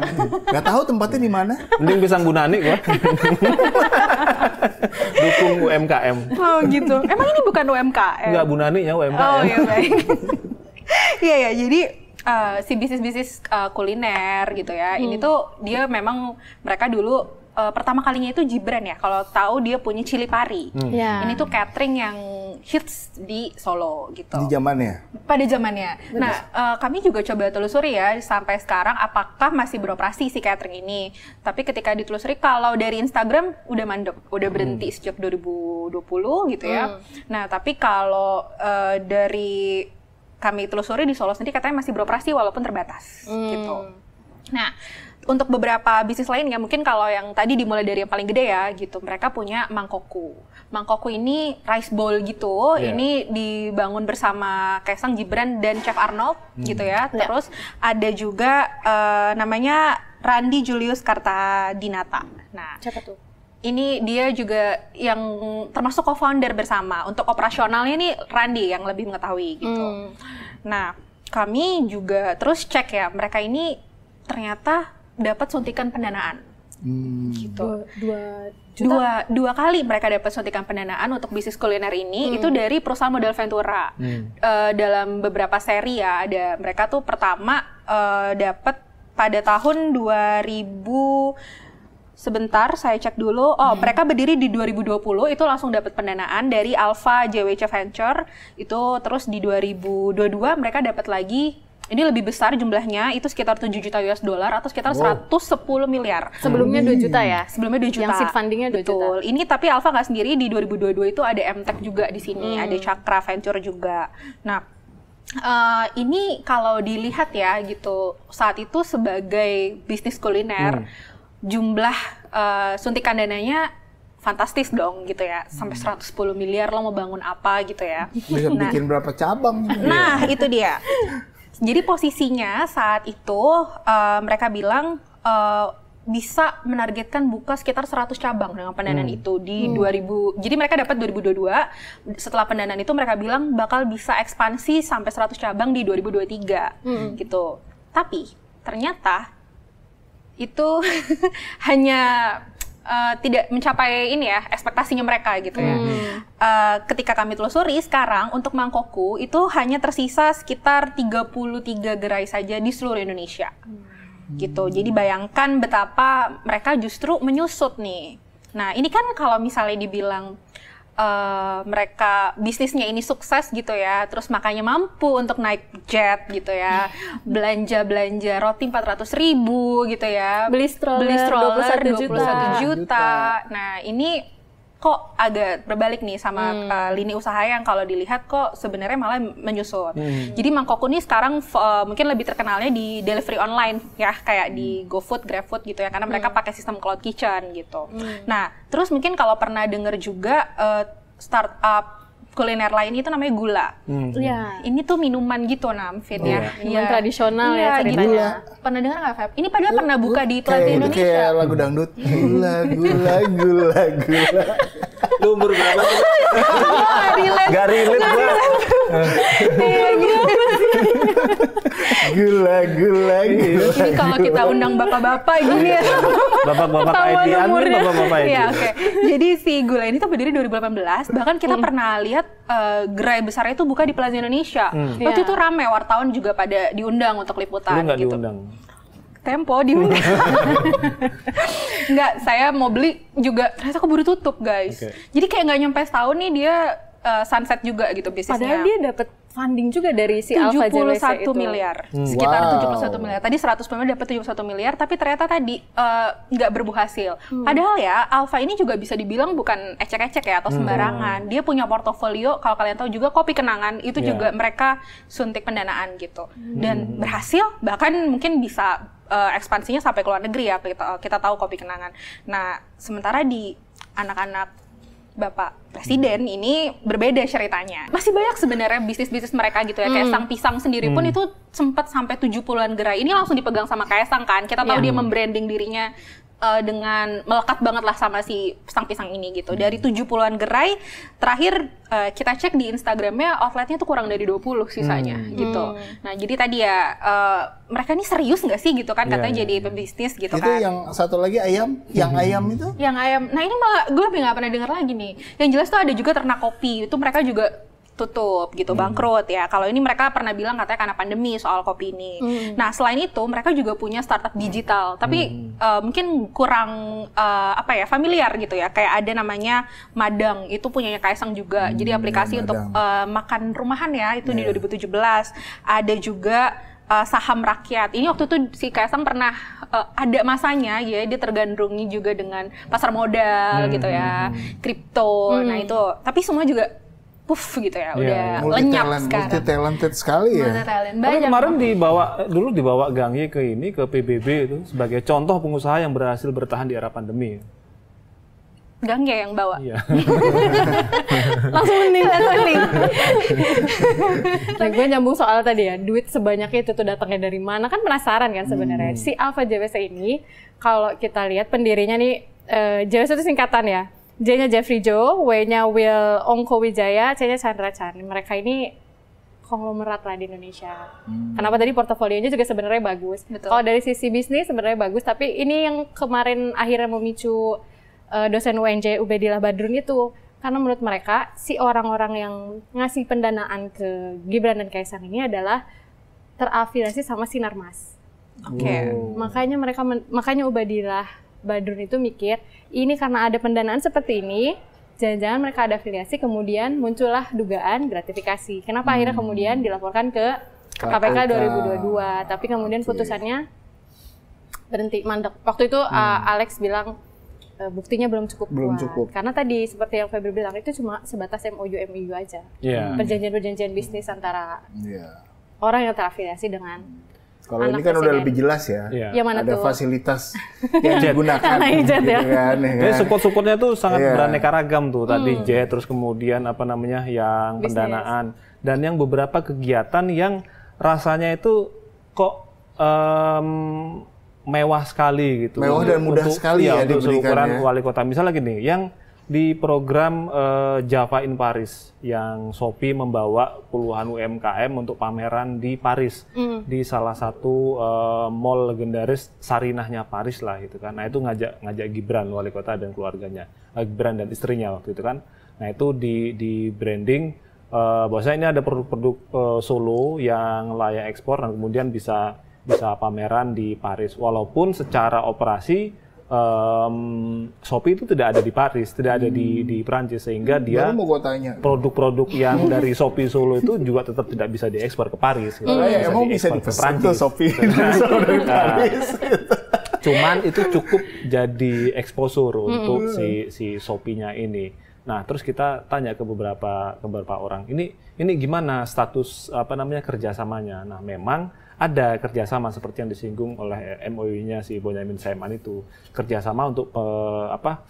Nggak tahu tempatnya di mana. Mending pisang Bunani gua. Dukung UMKM. Oh gitu. Emang ini bukan UMKM? Nggak Bunani ya UMKM. Oh iya baik. Iya ya, jadi uh, si bisnis-bisnis uh, kuliner gitu ya. Hmm. Ini tuh dia memang mereka dulu uh, pertama kalinya itu Jibran ya kalau tahu dia punya Cili Pari. Hmm. Yeah. Ini tuh catering yang hits di Solo gitu. Di zamannya. Pada zamannya. Nah, uh, kami juga coba telusuri ya sampai sekarang apakah masih beroperasi si catering ini. Tapi ketika ditelusuri kalau dari Instagram udah mandek, udah berhenti hmm. sejak 2020 gitu ya. Hmm. Nah, tapi kalau uh, dari kami telusuri di Solo sendiri katanya masih beroperasi walaupun terbatas hmm. gitu. Nah, untuk beberapa bisnis lain ya mungkin kalau yang tadi dimulai dari yang paling gede ya gitu mereka punya mangkoku mangkoku ini rice bowl gitu yeah. ini dibangun bersama Kaisang Gibran dan Chef Arnold hmm. gitu ya iya. terus yeah. ada juga uh, namanya Randy Julius Kartadinata nah siapa tuh ini dia juga yang termasuk co-founder bersama untuk operasionalnya ini Randy yang lebih mengetahui gitu hmm. nah kami juga terus cek ya mereka ini ternyata dapat suntikan pendanaan. Hmm. gitu dua, dua, juta? dua dua kali mereka dapat suntikan pendanaan untuk bisnis kuliner ini hmm. itu dari perusahaan modal Ventura hmm. uh, dalam beberapa seri ya ada mereka tuh pertama uh, dapat pada tahun 2000 sebentar saya cek dulu. Oh, hmm. mereka berdiri di 2020 itu langsung dapat pendanaan dari Alpha JWC Venture. Itu terus di 2022 mereka dapat lagi ini lebih besar jumlahnya itu sekitar 7 juta US dollar atau sekitar wow. 110 miliar. Sebelumnya 2 juta ya? Sebelumnya 2 juta. Yang seed fundingnya 2 Betul. juta. Ini tapi Alfa nggak sendiri di 2022 itu ada MTech juga di sini, hmm. ada Cakra Venture juga. Nah, uh, ini kalau dilihat ya gitu saat itu sebagai bisnis kuliner hmm. jumlah uh, suntikan dananya fantastis dong gitu ya sampai 110 hmm. miliar lo mau bangun apa gitu ya bisa nah, bikin berapa cabang nah itu dia jadi posisinya saat itu uh, mereka bilang uh, bisa menargetkan buka sekitar 100 cabang dengan pendanaan hmm. itu di hmm. 2000. Jadi mereka dapat 2022. Setelah pendanaan itu mereka bilang bakal bisa ekspansi sampai 100 cabang di 2023 hmm. gitu. Tapi ternyata itu hanya Eh, tidak mencapai ini ya ekspektasinya mereka gitu ya. Uh, ketika kami telusuri sekarang untuk mangkoku itu hanya tersisa sekitar 33 gerai saja di seluruh Indonesia. Hmm. Gitu. Jadi bayangkan betapa mereka justru menyusut nih. Nah, ini kan kalau misalnya dibilang uh, mereka bisnisnya ini sukses gitu ya, terus makanya mampu untuk naik jet gitu ya, belanja belanja roti 400 ribu gitu ya, beli stroller, beli stroller 21, 21 juta. juta. Nah ini kok agak berbalik nih sama hmm. uh, lini usaha yang kalau dilihat kok sebenarnya malah menyusul. Hmm. Jadi Mangkoku nih ini sekarang uh, mungkin lebih terkenalnya di delivery online ya kayak hmm. di GoFood, GrabFood gitu ya karena mereka hmm. pakai sistem cloud kitchen gitu. Hmm. Nah, terus mungkin kalau pernah dengar juga uh, startup kuliner lain itu namanya gula. Hmm. Ya. Ini tuh minuman gitu Fit oh, ya. Iya. Minuman ya. tradisional ya, ya ceritanya. Gula. Pernah dengar nggak Feb? Ini padahal pernah buka di Plaza Indonesia. Kayak lagu dangdut. Gula, gula, gula, gula. Lu umur berapa? Gak relate gua. Gila, gila, gila Ini kalau kita undang bapak-bapak gini ya. Bapak-bapak IT-an, bapak-bapak IT. Ya oke. Jadi si Gula ini tuh berdiri 2018, bahkan kita hmm. pernah lihat eh, gerai besar itu buka di Plaza Indonesia. Hmm. Waktu itu iya. rame wartawan juga pada diundang untuk liputan Lu gak gitu. diundang? Tempo di mana Enggak, saya mau beli juga ternyata keburu tutup guys. Okay. Jadi kayak nggak nyampe setahun nih dia uh, sunset juga gitu bisnisnya. Padahal dia dapat funding juga dari si Alpha JWC itu. miliar. Hmm. Sekitar wow. 71 miliar. Tadi 100 pemain dapat 71 miliar, tapi ternyata tadi eh, nggak uh, berbuah hasil. Hmm. Padahal ya, Alpha ini juga bisa dibilang bukan ecek-ecek ya atau hmm. sembarangan. Hmm. Dia punya portofolio, kalau kalian tahu juga kopi kenangan itu yeah. juga mereka suntik pendanaan gitu. Hmm. Dan berhasil, bahkan mungkin bisa uh, ekspansinya sampai ke luar negeri ya kita eh, kita tahu kopi kenangan. Nah, sementara di anak-anak Bapak Presiden ini berbeda ceritanya. Masih banyak sebenarnya bisnis-bisnis mereka gitu ya. Hmm. Kayak Sang Pisang sendiri pun hmm. itu sempat sampai 70-an gerai. Ini langsung dipegang sama Kaisang kan. Kita tahu yeah. dia membranding dirinya uh, dengan melekat banget lah sama si pisang-pisang ini gitu. Hmm. Dari 70-an gerai terakhir uh, kita cek di Instagramnya outletnya tuh kurang dari 20 sisanya hmm. gitu. Hmm. Nah, jadi tadi ya uh, mereka ini serius nggak sih gitu kan iya, katanya yeah, jadi yeah. pebisnis gitu itu kan. Itu yang satu lagi ayam, yang hmm. ayam itu? Yang ayam. Nah, ini malah gue lebih nggak pernah dengar lagi nih. Yang jelas tuh ada juga ternak kopi. Itu mereka juga tutup gitu hmm. bangkrut ya kalau ini mereka pernah bilang katanya karena pandemi soal kopi ini hmm. nah selain itu mereka juga punya startup digital tapi hmm. uh, mungkin kurang uh, apa ya familiar gitu ya kayak ada namanya Madang itu punyanya Kaisang juga hmm, jadi aplikasi madang. untuk uh, makan rumahan ya itu yeah. di 2017 iya. ada juga uh, saham rakyat. Ini waktu itu si Kaisang pernah uh, ada masanya ya dia tergandrungi juga dengan pasar modal hmm. gitu ya, hmm, hmm. kripto. Nah, hmm. Nah, itu tapi semua juga puff gitu ya, iya, udah multi iya. lenyap talent, sekarang. Multi talented sekali ya. Multi talent. Banyak. Tapi kemarin dibawa dulu dibawa Gangye ke ini ke PBB itu sebagai contoh pengusaha yang berhasil bertahan di era pandemi. Gangye yang bawa. Iya. Langsung mending. Langsung mending. nah, gue nyambung soal tadi ya, duit sebanyak itu tuh datangnya dari mana? Kan penasaran kan sebenarnya. Hmm. Si Alpha JWC ini, kalau kita lihat pendirinya nih, uh, itu singkatan ya, J-nya Jeffrey Jo, W-nya Will Ongko Wijaya, C-nya Chandra Chan. Mereka ini konglomerat lah di Indonesia. Hmm. Kenapa tadi portofolionya juga sebenarnya bagus. Kalau dari sisi bisnis sebenarnya bagus, tapi ini yang kemarin akhirnya memicu uh, dosen UNJ Ubedillah Badrun itu karena menurut mereka si orang-orang yang ngasih pendanaan ke Gibran dan Kaisang ini adalah terafiliasi sama Sinarmas. Oke. Okay. Wow. Makanya mereka makanya Ubadillah Badrun itu mikir ini karena ada pendanaan seperti ini jangan-jangan mereka ada afiliasi kemudian muncullah dugaan gratifikasi kenapa hmm. akhirnya kemudian dilaporkan ke KPK 2022 tapi kemudian okay. putusannya berhenti mandek waktu itu hmm. uh, Alex bilang eh, buktinya belum cukup belum kuat. cukup karena tadi seperti yang Febri bilang itu cuma sebatas MOU MOU e aja iya. perjanjian perjanjian perjanjian bisnis antara yeah. orang yang terafiliasi dengan hmm. Kalau ini kan udah lebih jelas ya. ya. ya mana ada tuh? fasilitas yang digunakan. jet gitu ya. Kan, ya. Jadi kan? support-supportnya tuh sangat yeah. beraneka ragam tuh. Tadi hmm. jet, terus kemudian apa namanya yang Business. pendanaan dan yang beberapa kegiatan yang rasanya itu kok um, mewah sekali gitu. Mewah dan mudah untuk, sekali ya, ya untuk ukuran wali kota. Misalnya gini, yang di program uh, Java in Paris yang Shopee membawa puluhan UMKM untuk pameran di Paris mm. di salah satu uh, mall legendaris Sarinahnya Paris lah gitu kan. Nah itu ngajak ngajak Gibran wali kota dan keluarganya uh, Gibran dan istrinya waktu itu kan. Nah itu di di branding uh, bahwasanya ini ada produk-produk uh, Solo yang layak ekspor dan kemudian bisa bisa pameran di Paris walaupun secara operasi um, Shopee itu tidak ada di Paris, tidak ada di hmm. di Prancis sehingga dia produk-produk yang dari Shopee Solo itu juga tetap tidak bisa diekspor ke Paris. Gitu. Oh, bisa emang bisa dipesan ke Shopee dari nah. Paris. Gitu. Cuman itu cukup jadi eksposur hmm. untuk si si Shopee-nya ini. Nah, terus kita tanya ke beberapa ke beberapa orang, ini ini gimana status apa namanya kerjasamanya? Nah, memang ada kerjasama seperti yang disinggung oleh eh, MOU-nya si Bonyamin Saiman itu kerjasama untuk uh, apa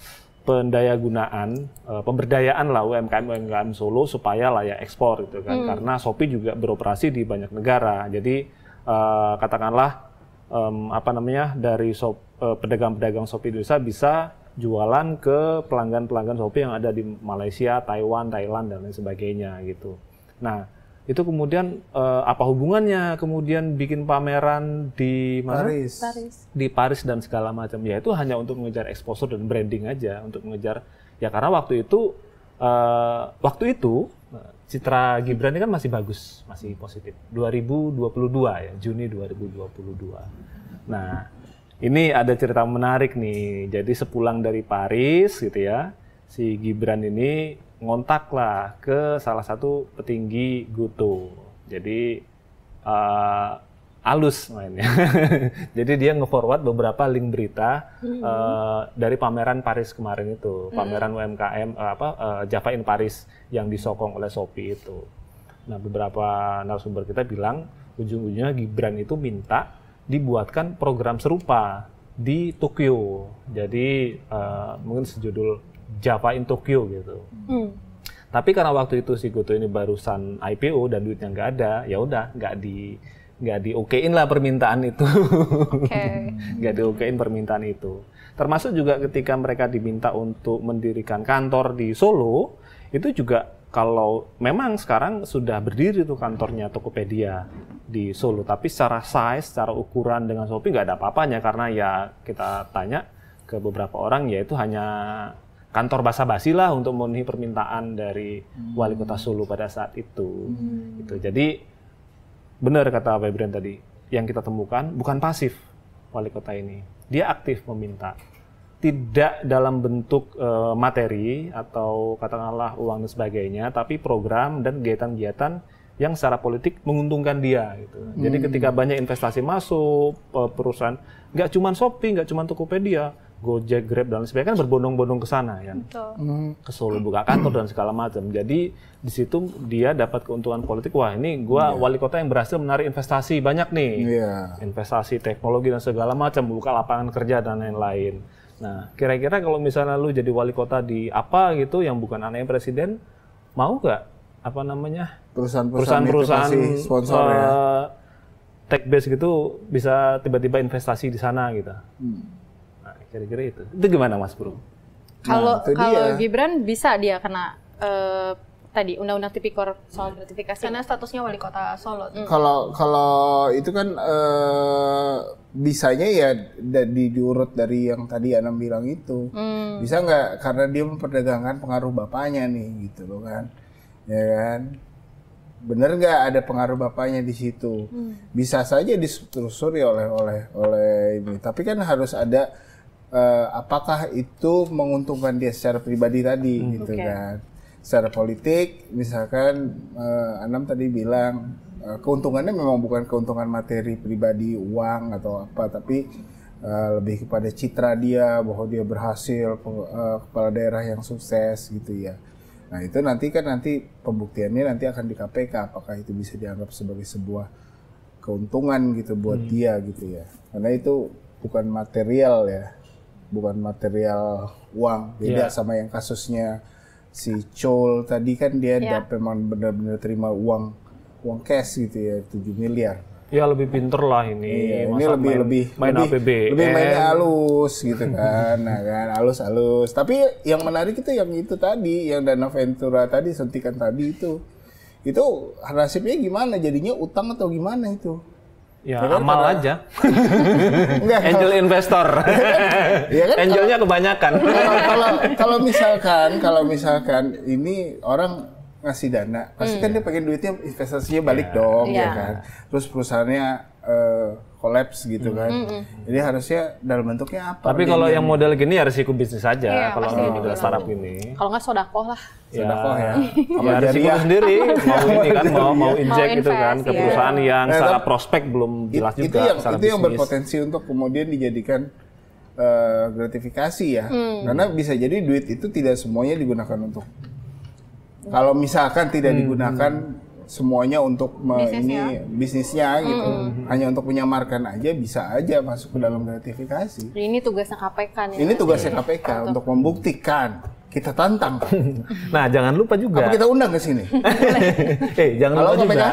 pendayagunaan uh, pemberdayaan lah UMKM UMKM Solo supaya layak ekspor gitu kan hmm. karena Shopee juga beroperasi di banyak negara jadi uh, katakanlah um, apa namanya dari uh, pedagang-pedagang Shopee Indonesia bisa jualan ke pelanggan-pelanggan Shopee yang ada di Malaysia, Taiwan, Thailand dan lain sebagainya gitu. Nah, itu kemudian uh, apa hubungannya kemudian bikin pameran di mana? Paris. Di Paris dan segala macam. Ya itu hanya untuk mengejar exposure dan branding aja, untuk mengejar ya karena waktu itu uh, waktu itu eh, Citra Gibran ini kan masih bagus, masih positif. 2022 ya, Juni 2022. Nah, ini ada cerita menarik nih. Jadi sepulang dari Paris gitu ya, si Gibran ini ngontak lah ke salah satu petinggi Guto. Jadi uh, alus mainnya. Jadi dia nge-forward beberapa link berita uh, dari pameran Paris kemarin itu, hmm. pameran UMKM uh, eh, apa uh, Java in Paris yang disokong oleh Shopee itu. Nah, beberapa narasumber kita bilang ujung-ujungnya Gibran itu minta dibuatkan program serupa di Tokyo. Jadi uh, mungkin sejudul Japain Tokyo gitu. Hmm. Tapi karena waktu itu si Goto ini barusan IPO dan duitnya nggak ada, ya udah nggak di nggak di okein lah permintaan itu. nggak Okay. di okein permintaan itu. Termasuk juga ketika mereka diminta untuk mendirikan kantor di Solo, itu juga kalau memang sekarang sudah berdiri tuh kantornya Tokopedia di Solo, tapi secara size, secara ukuran dengan Shopee nggak ada apa-apanya karena ya kita tanya ke beberapa orang ya itu hanya kantor basa-basi lah untuk memenuhi permintaan dari hmm. wali kota Solo pada saat itu. Hmm. Itu jadi benar kata Febrian tadi, yang kita temukan bukan pasif wali kota ini, dia aktif meminta. Tidak dalam bentuk uh, materi atau katakanlah uang dan sebagainya, tapi program dan kegiatan-kegiatan yang secara politik menguntungkan dia. Gitu. Hmm. Jadi ketika banyak investasi masuk eh, perusahaan, nggak cuma shopping, nggak cuma Tokopedia, Gojek, Grab dan sebagainya kan berbondong-bondong ke sana ya. Hmm. Ke Solo buka kantor dan segala macam. Jadi di situ dia dapat keuntungan politik. Wah, ini gua yeah. wali kota yang berhasil menarik investasi banyak nih. Yeah. Investasi teknologi dan segala macam, buka lapangan kerja dan lain-lain. Nah, kira-kira kalau misalnya lu jadi wali kota di apa gitu yang bukan anaknya presiden, mau nggak apa namanya perusahaan-perusahaan perusahaan, sponsor uh, ya? Eh, tech base gitu bisa tiba-tiba investasi di sana gitu. Hmm. Kira-kira itu. Itu gimana Mas Bro? Kalau nah, kalau Gibran bisa dia kena uh, tadi undang-undang tipikor soal gratifikasi karena statusnya wali kota Solo. Mm. Kalau hmm. kalau itu kan uh, bisanya ya di diurut dari yang tadi Anam bilang itu. hmm. Bisa nggak karena dia memperdagangkan pengaruh bapaknya nih gitu loh kan. Ya kan? Bener nggak ada pengaruh bapaknya di situ? hmm. Bisa saja ditelusuri oleh oleh oleh ini. Tapi kan harus ada uh, apakah itu menguntungkan dia secara pribadi tadi hmm. gitu okay. kan secara politik misalkan uh, Anam tadi bilang uh, keuntungannya memang bukan keuntungan materi pribadi uang atau apa tapi uh, lebih kepada citra dia bahwa dia berhasil uh, kepala daerah yang sukses gitu ya nah itu nanti kan nanti pembuktiannya nanti akan di KPK apakah itu bisa dianggap sebagai sebuah keuntungan gitu buat hmm. dia gitu ya karena itu bukan material ya bukan material uang beda yeah. sama yang kasusnya si Chol tadi kan dia yeah. dapat memang benar-benar terima uang uang cash gitu ya 7 miliar ya lebih pinter lah ini iya, ini lebih main, lebih main lebih, APBN. lebih main iya. halus gitu kan nah kan halus halus tapi yang menarik itu yang itu tadi yang dana ventura tadi suntikan tadi itu itu nasibnya gimana jadinya utang atau gimana itu Ya, ya amal aja. Enggak, Angel kalau... investor. ya kan, Angelnya kalau, kebanyakan. kalau, kalau kalau misalkan kalau misalkan ini orang ngasih dana, pasti kan hmm. kan dia pengen duitnya investasinya balik yeah. dong, yeah. ya iya. kan. Terus perusahaannya uh, kolaps gitu hmm. kan. Mm -hmm. Jadi harusnya dalam bentuknya apa? Tapi kalau yang model gini harus ya ikut bisnis saja. yeah, kalau model startup gitu. ini. Kalau nggak sodakoh lah. Ya, sodakoh ya. ya harus ikut sendiri mau ini kan mau mau inject gitu kan ke iya. perusahaan yang nah, secara prospek belum jelas juga. Itu yang itu yang berpotensi untuk kemudian dijadikan uh, gratifikasi ya. Hmm. Karena bisa jadi duit itu tidak semuanya digunakan untuk. Kalau misalkan tidak hmm. digunakan semuanya untuk ya. bisnisnya. ini bisnisnya gitu. Mm. Hanya untuk punya markan aja bisa aja masuk ke dalam gratifikasi. Ini tugasnya KPK nih. Ini ya. tugasnya KPK untuk membuktikan kita tantang. Nah, jangan lupa juga. Apa kita undang ke sini? eh, jangan Halo, lupa juga.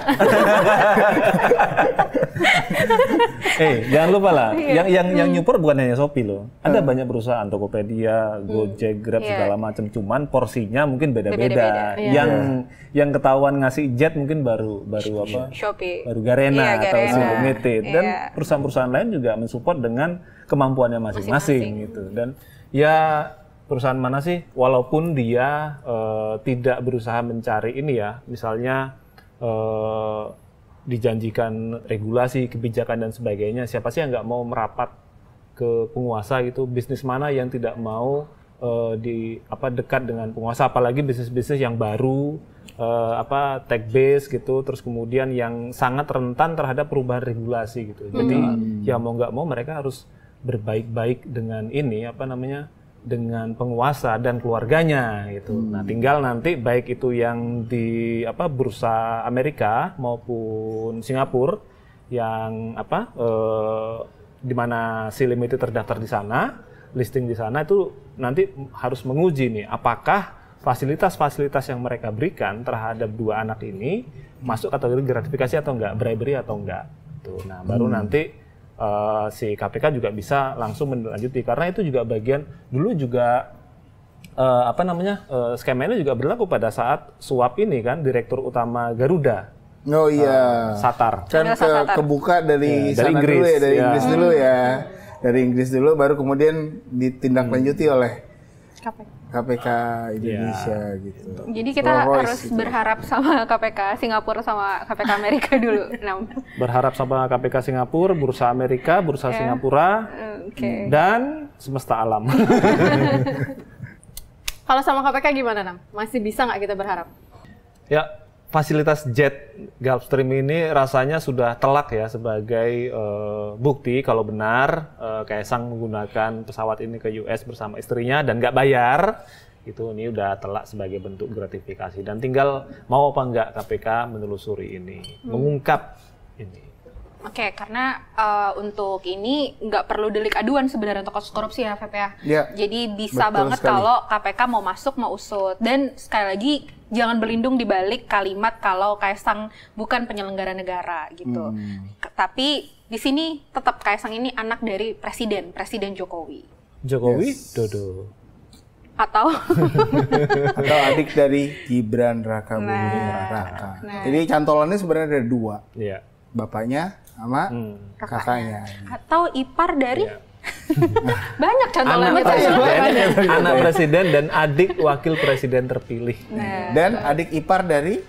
eh, jangan lupa lah. Iya. Yang yang hmm. yang nyupor bukan hanya Shopee loh. Ada hmm. banyak perusahaan Tokopedia, hmm. Gojek, Grab yeah. segala macam. Cuman porsinya mungkin beda-beda. Yeah. Yang yeah. yang ketahuan ngasih jet mungkin baru baru apa? Shopee. Baru Garena, yeah, Garena. atau Singomete. Dan iya. perusahaan-perusahaan lain juga mensupport dengan kemampuannya masing-masing gitu. Dan ya perusahaan mana sih walaupun dia uh, tidak berusaha mencari ini ya misalnya uh, dijanjikan regulasi kebijakan dan sebagainya siapa sih yang nggak mau merapat ke penguasa gitu bisnis mana yang tidak mau uh, di apa dekat dengan penguasa apalagi bisnis-bisnis yang baru uh, apa tech base gitu terus kemudian yang sangat rentan terhadap perubahan regulasi gitu jadi hmm. ya mau nggak mau mereka harus berbaik-baik dengan ini apa namanya dengan penguasa dan keluarganya gitu. Nah, hmm. Nah, tinggal nanti baik itu yang di apa bursa Amerika maupun Singapura yang apa eh, di mana si limited terdaftar di sana, listing di sana itu nanti harus menguji nih apakah fasilitas-fasilitas yang mereka berikan terhadap dua anak ini masuk kategori gratifikasi atau enggak, bribery atau enggak. Tuh. Gitu. Nah, baru hmm. nanti Eh, si KPK juga bisa langsung melanjuti karena itu juga bagian dulu juga uh, apa namanya uh, eh, skema ini juga berlaku pada saat suap ini kan direktur utama Garuda Oh iya. Uh, Satar. Kan ke, kebuka dari, iya, ya, dari Inggris, iya. dulu ya, dari ya. Inggris dulu ya. Dari Inggris dulu baru kemudian ditindaklanjuti hmm. oleh KPK. KPK iya. Indonesia ya. gitu. Jadi kita harus gitu. berharap sama KPK Singapura sama KPK Amerika dulu. Nah. berharap sama KPK Singapura, Bursa Amerika, Bursa yeah. Singapura, okay. dan semesta alam. Kalau sama KPK gimana Nam? Masih bisa nggak kita berharap? Ya, fasilitas jet Gulfstream ini rasanya sudah telak ya sebagai uh, bukti kalau benar uh, Kaisang menggunakan pesawat ini ke US bersama istrinya dan nggak bayar itu ini udah telak sebagai bentuk gratifikasi dan tinggal mau apa enggak KPK menelusuri ini hmm. mengungkap ini Oke, okay, karena uh, untuk ini nggak perlu delik aduan sebenarnya untuk kasus korupsi ya, VPA. Ya. ya. Jadi bisa banget kalau KPK mau masuk mau usut dan sekali lagi jangan berlindung di balik kalimat kalau Kaisang bukan penyelenggara negara gitu. Hmm. Tapi di sini tetap Kaisang ini anak dari presiden, Presiden Jokowi. Jokowi yes. Dodo. Atau atau adik dari Gibran Raka nah, Raka. Nah. Jadi cantolannya sebenarnya ada dua. Iya. Bapaknya sama hmm. kakaknya. Atau ipar dari iya. banyak contohnya anak presiden, anak presiden dan adik wakil presiden terpilih nah. dan adik ipar dari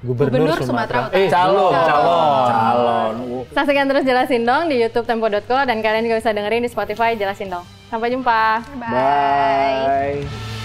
Gubernur, Gubernur Sumatera, Sumatera Utara. Eh, calon, calon, calon. Saksikan terus jelasin dong di YouTube Tempo.co dan kalian juga bisa dengerin di Spotify jelasin dong. Sampai jumpa. Bye. Bye.